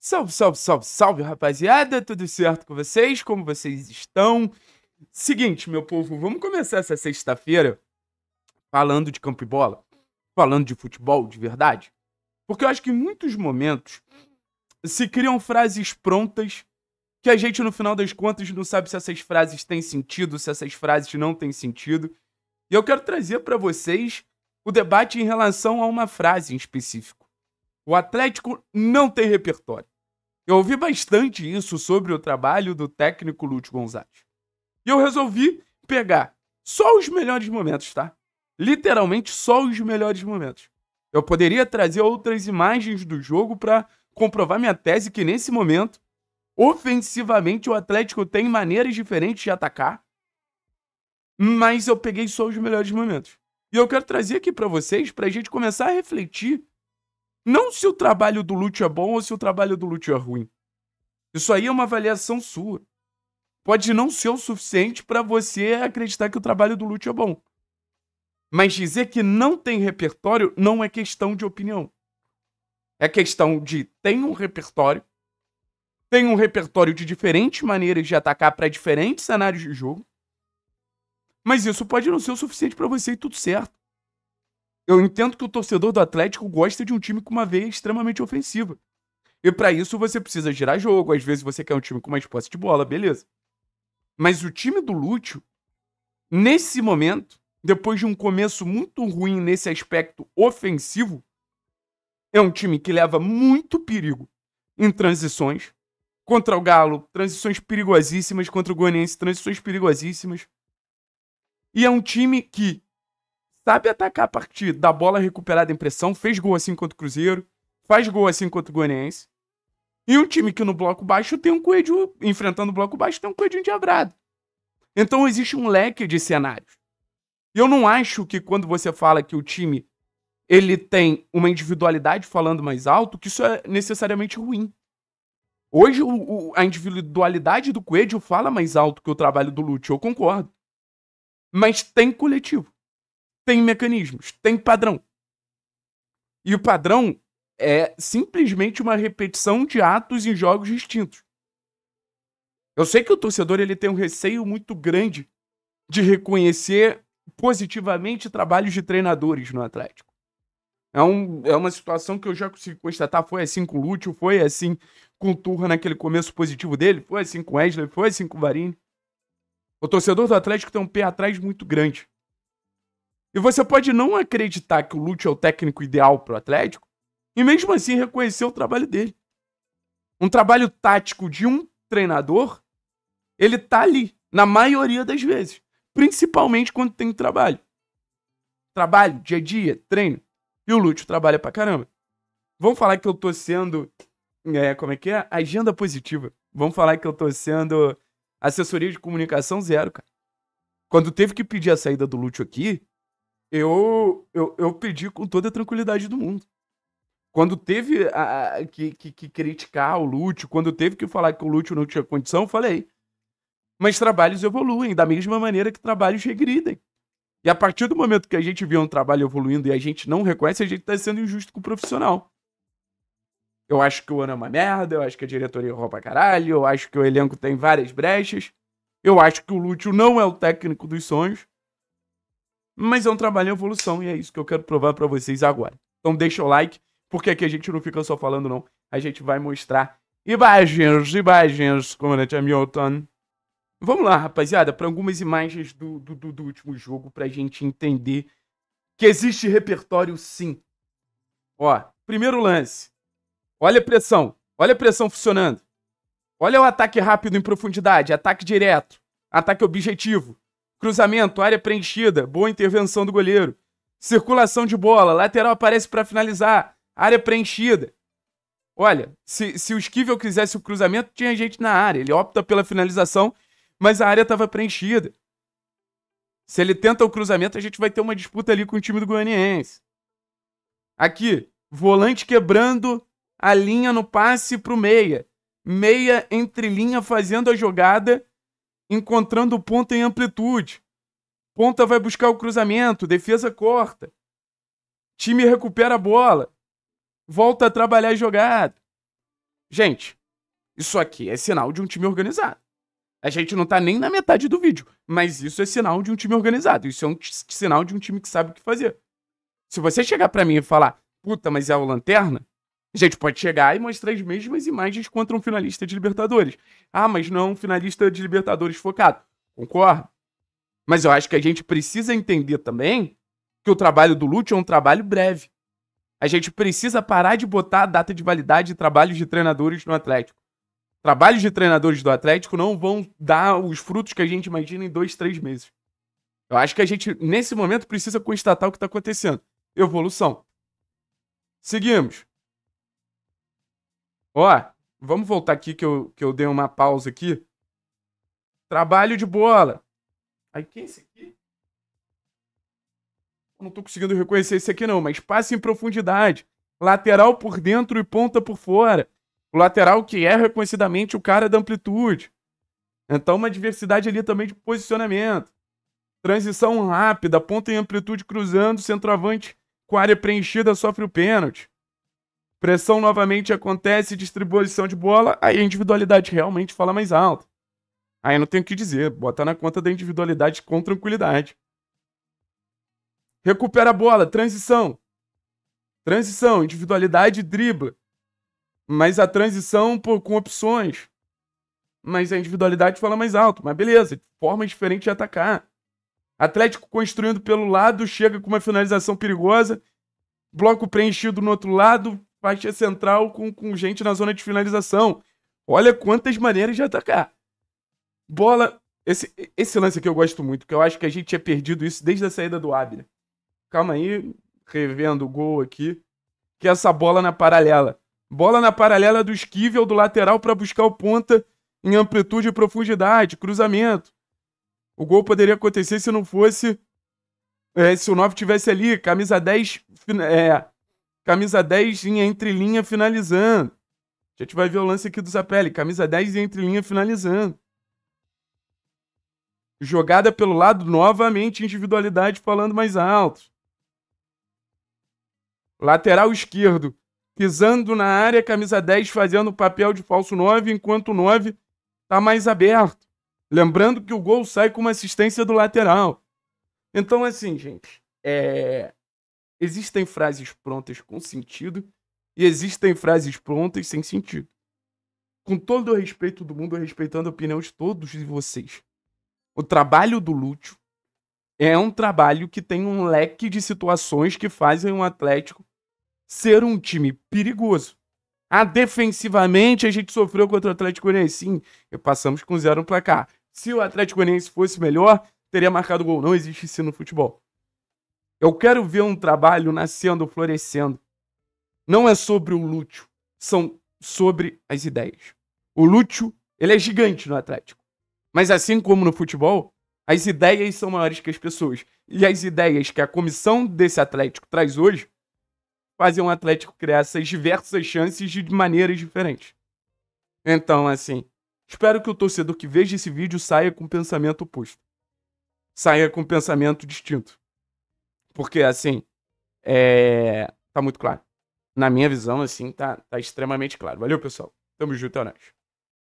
Salve, salve, salve, salve, rapaziada! Tudo certo com vocês? Como vocês estão? Seguinte, meu povo, vamos começar essa sexta-feira falando de campo e bola, falando de futebol de verdade, porque eu acho que em muitos momentos se criam frases prontas que a gente, no final das contas, não sabe se essas frases têm sentido, se essas frases não têm sentido. E eu quero trazer para vocês o debate em relação a uma frase em específico. O Atlético não tem repertório. Eu ouvi bastante isso sobre o trabalho do técnico Lúcio Gonzalez. E eu resolvi pegar só os melhores momentos, tá? Literalmente só os melhores momentos. Eu poderia trazer outras imagens do jogo para comprovar minha tese que nesse momento, ofensivamente, o Atlético tem maneiras diferentes de atacar. Mas eu peguei só os melhores momentos. E eu quero trazer aqui para vocês para a gente começar a refletir não se o trabalho do Lúcio é bom ou se o trabalho do Lúcio é ruim. Isso aí é uma avaliação sua. Pode não ser o suficiente para você acreditar que o trabalho do Lúcio é bom. Mas dizer que não tem repertório não é questão de opinião. É questão de tem um repertório, tem um repertório de diferentes maneiras de atacar para diferentes cenários de jogo. Mas isso pode não ser o suficiente para você e tudo certo. Eu entendo que o torcedor do Atlético gosta de um time com uma veia extremamente ofensiva. E para isso você precisa girar jogo, às vezes você quer um time com mais posse de bola, beleza. Mas o time do Lúcio, nesse momento, depois de um começo muito ruim nesse aspecto ofensivo, é um time que leva muito perigo em transições. Contra o Galo, transições perigosíssimas. Contra o Goianiense, transições perigosíssimas. E é um time que sabe atacar a partir da bola recuperada em pressão, fez gol assim contra o Cruzeiro, faz gol assim contra o Goianiense. E um time que no bloco baixo tem um coelho, enfrentando o bloco baixo, tem um coelho endiabrado. Então existe um leque de cenários. E eu não acho que quando você fala que o time ele tem uma individualidade falando mais alto, que isso é necessariamente ruim. Hoje o, o, a individualidade do Coelho fala mais alto que o trabalho do Lute, eu concordo. Mas tem coletivo tem mecanismos, tem padrão. E o padrão é simplesmente uma repetição de atos em jogos distintos. Eu sei que o torcedor ele tem um receio muito grande de reconhecer positivamente trabalhos de treinadores no Atlético. É, um, é uma situação que eu já consegui constatar. Foi assim com o Lúcio, foi assim com o Turra naquele começo positivo dele, foi assim com o Wesley, foi assim com o Varini. O torcedor do Atlético tem um pé atrás muito grande. E você pode não acreditar que o Lute é o técnico ideal para o Atlético e mesmo assim reconhecer o trabalho dele. Um trabalho tático de um treinador, ele tá ali, na maioria das vezes. Principalmente quando tem trabalho. Trabalho, dia a dia, treino. E o Lúcio trabalha pra caramba. Vamos falar que eu tô sendo. É, como é que é? Agenda positiva. Vamos falar que eu tô sendo assessoria de comunicação zero, cara. Quando teve que pedir a saída do Lúcio aqui, eu, eu, eu pedi com toda a tranquilidade do mundo. Quando teve a, que, que, que, criticar o Lúcio, quando teve que falar que o Lúcio não tinha condição, eu falei. Mas trabalhos evoluem da mesma maneira que trabalhos regridem. E a partir do momento que a gente vê um trabalho evoluindo e a gente não reconhece, a gente está sendo injusto com o profissional. Eu acho que o ano é uma merda, eu acho que a diretoria rouba caralho, eu acho que o elenco tem várias brechas, eu acho que o Lúcio não é o técnico dos sonhos mas é um trabalho em evolução e é isso que eu quero provar para vocês agora. Então deixa o like, porque aqui a gente não fica só falando não, a gente vai mostrar imagens, imagens, como é Hamilton. É, Vamos lá, rapaziada, para algumas imagens do, do, do último jogo pra gente entender que existe repertório sim. Ó, primeiro lance. Olha a pressão. Olha a pressão funcionando. Olha o ataque rápido em profundidade, ataque direto, ataque objetivo. Cruzamento, área preenchida, boa intervenção do goleiro. Circulação de bola, lateral aparece para finalizar, área preenchida. Olha, se, se o Esquivel quisesse o cruzamento, tinha gente na área. Ele opta pela finalização, mas a área estava preenchida. Se ele tenta o cruzamento, a gente vai ter uma disputa ali com o time do Goianiense. Aqui, volante quebrando a linha no passe para o meia. Meia entre linha fazendo a jogada encontrando ponta em amplitude. Ponta vai buscar o cruzamento, defesa corta. Time recupera a bola. Volta a trabalhar jogada. Gente, isso aqui é sinal de um time organizado. A gente não tá nem na metade do vídeo, mas isso é sinal de um time organizado. Isso é um sinal de um time que sabe o que fazer. Se você chegar para mim e falar, puta, mas é o Lanterna, a gente pode chegar e mostrar as mesmas imagens contra um finalista de Libertadores. Ah, mas não é um finalista de Libertadores focado. Concordo. Mas eu acho que a gente precisa entender também que o trabalho do Lúcio é um trabalho breve. A gente precisa parar de botar a data de validade de trabalhos de treinadores no Atlético. Trabalhos de treinadores do Atlético não vão dar os frutos que a gente imagina em dois, três meses. Eu acho que a gente, nesse momento, precisa constatar o que está acontecendo. Evolução. Seguimos. Ó, vamos voltar aqui que eu, que eu dei uma pausa aqui. Trabalho de bola. Aí, quem é esse aqui? Eu não tô conseguindo reconhecer esse aqui não, mas passe em profundidade. Lateral por dentro e ponta por fora. O lateral que é reconhecidamente o cara da amplitude. Então, uma diversidade ali também de posicionamento. Transição rápida, ponta em amplitude cruzando, centroavante com área preenchida sofre o pênalti. Pressão novamente acontece, distribuição de bola, aí a individualidade realmente fala mais alto. Aí não tenho o que dizer, bota na conta da individualidade com tranquilidade. Recupera a bola, transição. Transição, individualidade dribla. Mas a transição pô, com opções. Mas a individualidade fala mais alto. Mas beleza, forma diferente de atacar. Atlético construindo pelo lado, chega com uma finalização perigosa. Bloco preenchido no outro lado, faixa central com, com gente na zona de finalização. Olha quantas maneiras de atacar. Bola. Esse, esse lance aqui eu gosto muito, que eu acho que a gente tinha perdido isso desde a saída do Abner. Calma aí, revendo o gol aqui. Que é essa bola na paralela. Bola na paralela do esquivel do lateral para buscar o ponta em amplitude e profundidade, cruzamento. O gol poderia acontecer se não fosse. É, se o 9 tivesse ali, camisa 10 é, Camisa 10 em entrelinha finalizando. A gente vai ver o lance aqui do Zapelli. Camisa 10 em entrelinha finalizando. Jogada pelo lado, novamente, individualidade falando mais alto. Lateral esquerdo, pisando na área, camisa 10 fazendo o papel de falso 9, enquanto o 9 está mais aberto. Lembrando que o gol sai com uma assistência do lateral. Então, assim, gente, é... Existem frases prontas com sentido e existem frases prontas sem sentido. Com todo o respeito do mundo, respeitando a opinião de todos de vocês. O trabalho do Lúcio é um trabalho que tem um leque de situações que fazem o Atlético ser um time perigoso. Ah, defensivamente a gente sofreu contra o Atlético Goianiense, sim, e passamos com zero no placar. Se o Atlético Goianiense fosse melhor, teria marcado gol. Não existe isso no futebol. Eu quero ver um trabalho nascendo, florescendo. Não é sobre o Lúcio, são sobre as ideias. O Lúcio, ele é gigante no Atlético. Mas assim como no futebol, as ideias são maiores que as pessoas. E as ideias que a comissão desse Atlético traz hoje fazem um Atlético criar essas diversas chances de maneiras diferentes. Então, assim, espero que o torcedor que veja esse vídeo saia com pensamento oposto. Saia com pensamento distinto. Porque, assim, é... tá muito claro. Na minha visão, assim, tá, tá extremamente claro. Valeu, pessoal. Tamo junto, é nóis.